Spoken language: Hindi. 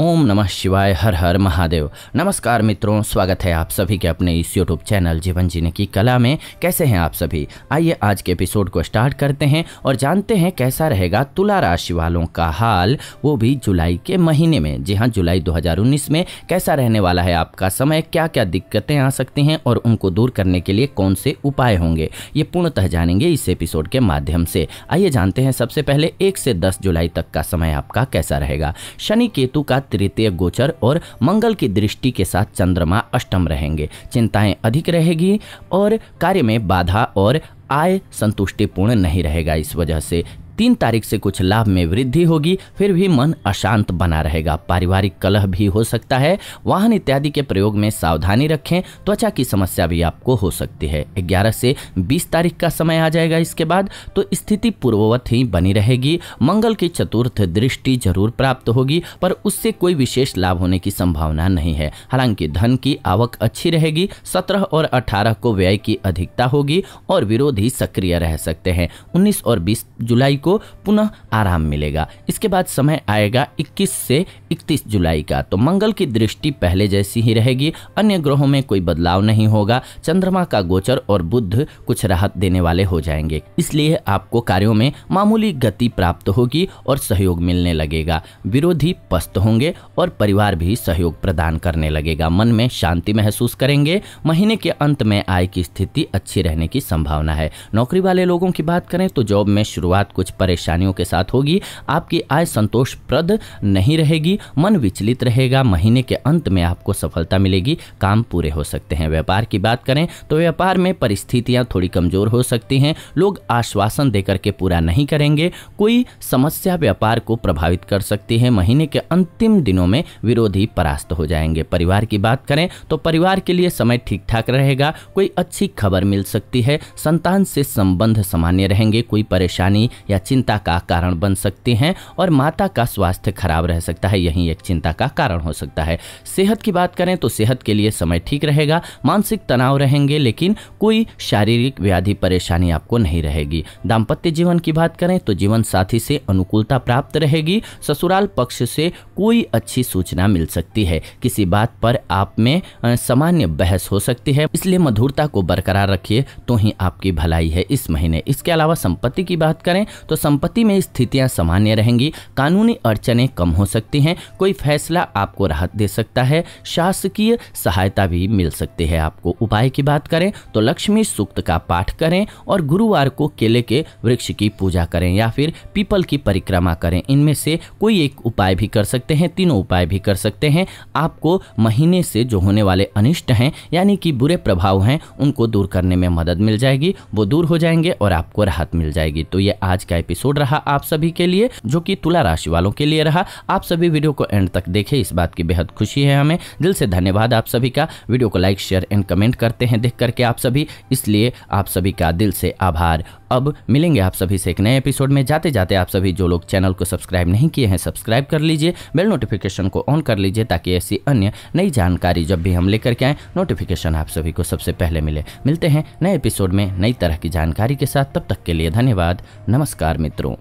ओम नमः शिवाय हर हर महादेव नमस्कार मित्रों स्वागत है आप सभी के अपने इस यूट्यूब चैनल जीवन जीने की कला में कैसे हैं आप सभी आइए आज के एपिसोड को स्टार्ट करते हैं और जानते हैं कैसा रहेगा तुला राशि वालों का हाल वो भी जुलाई के महीने में जी हाँ जुलाई 2019 में कैसा रहने वाला है आपका समय क्या क्या दिक्कतें आ सकती हैं और उनको दूर करने के लिए कौन से उपाय होंगे ये पूर्णतः जानेंगे इस एपिसोड के माध्यम से आइए जानते हैं सबसे पहले एक से दस जुलाई तक का समय आपका कैसा रहेगा शनि केतु का तृतीय गोचर और मंगल की दृष्टि के साथ चंद्रमा अष्टम रहेंगे चिंताएं अधिक रहेगी और कार्य में बाधा और आय संतुष्टिपूर्ण नहीं रहेगा इस वजह से तीन तारीख से कुछ लाभ में वृद्धि होगी फिर भी मन अशांत बना रहेगा पारिवारिक कलह भी हो सकता है वाहन इत्यादि के प्रयोग में सावधानी रखें त्वचा की समस्या भी आपको हो सकती है ग्यारह से बीस तारीख का समय आ जाएगा इसके बाद तो स्थिति पूर्ववत ही बनी रहेगी मंगल की चतुर्थ दृष्टि जरूर प्राप्त होगी पर उससे कोई विशेष लाभ होने की संभावना नहीं है हालांकि धन की आवक अच्छी रहेगी सत्रह और अठारह को व्यय की अधिकता होगी और विरोधी सक्रिय रह सकते हैं उन्नीस और बीस जुलाई को को पुनः आराम मिलेगा इसके बाद समय आएगा 21 से 31 जुलाई का तो मंगल की दृष्टि पहले जैसी ही रहेगी अन्य ग्रहों में कोई बदलाव नहीं होगा चंद्रमा का गोचर और बुद्ध कुछ राहत देने वाले हो जाएंगे इसलिए आपको कार्यों में मामूली गति प्राप्त होगी और सहयोग मिलने लगेगा विरोधी पस्त होंगे और परिवार भी सहयोग प्रदान करने लगेगा मन में शांति महसूस करेंगे महीने के अंत में आय की स्थिति अच्छी रहने की संभावना है नौकरी वाले लोगों की बात करें तो जॉब में शुरुआत कुछ परेशानियों के साथ होगी आपकी आय संतोषप्रद नहीं रहेगी मन विचलित रहेगा महीने के अंत में आपको सफलता मिलेगी काम पूरे हो सकते हैं व्यापार की बात करें तो व्यापार में परिस्थितियाँ थोड़ी कमज़ोर हो सकती हैं लोग आश्वासन देकर के पूरा नहीं करेंगे कोई समस्या व्यापार को प्रभावित कर सकती है महीने के अंतिम दिनों में विरोधी परास्त हो जाएंगे परिवार की बात करें तो परिवार के लिए समय ठीक ठाक रहेगा कोई अच्छी खबर मिल सकती है संतान से संबंध सामान्य रहेंगे कोई परेशानी या चिंता का कारण बन सकते हैं और माता का स्वास्थ्य खराब रह सकता है यही एक चिंता का कारण हो सकता है सेहत की बात करें तो सेहत के लिए समय ठीक रहेगा मानसिक तनाव रहेंगे लेकिन कोई शारीरिक व्याधि परेशानी आपको नहीं रहेगी दाम्पत्य जीवन की बात करें तो जीवन साथी से अनुकूलता प्राप्त रहेगी ससुराल पक्ष से कोई अच्छी सूचना मिल सकती है किसी बात पर आप में सामान्य बहस हो सकती है इसलिए मधुरता को बरकरार रखिए तो ही आपकी भलाई है इस महीने इसके अलावा संपत्ति की बात करें तो संपत्ति में स्थितियाँ सामान्य रहेंगी कानूनी अड़चने कम हो सकती हैं कोई फैसला आपको राहत दे सकता है शासकीय सहायता भी मिल सकती है आपको उपाय की बात करें तो लक्ष्मी सूक्त का पाठ करें और गुरुवार को केले के वृक्ष की पूजा करें या फिर पीपल की परिक्रमा करें इनमें से कोई एक उपाय भी कर सकते हैं तीनों उपाय भी कर सकते हैं आपको महीने से जो होने वाले अनिष्ट हैं यानी कि बुरे प्रभाव हैं उनको दूर करने में मदद मिल जाएगी वो दूर हो जाएंगे और आपको राहत मिल जाएगी तो ये आज का एपिसोड रहा आप सभी के लिए जो कि तुला राशि वालों के लिए रहा आप सभी वीडियो को एंड तक देखे इस बात की बेहद खुशी है हमें दिल से धन्यवाद आप सभी का वीडियो को लाइक शेयर एंड कमेंट करते हैं देख करके आप सभी इसलिए आप सभी का दिल से आभार अब मिलेंगे आप सभी से एक नए एपिसोड में जाते जाते आप सभी जो लोग चैनल को सब्सक्राइब नहीं किए हैं सब्सक्राइब कर लीजिए बेल नोटिफिकेशन को ऑन कर लीजिए ताकि ऐसी अन्य नई जानकारी जब भी हम लेकर के आए नोटिफिकेशन आप सभी को सबसे पहले मिले मिलते हैं नए एपिसोड में नई तरह की जानकारी के साथ तब तक के लिए धन्यवाद नमस्कार नमस्कार मित्रों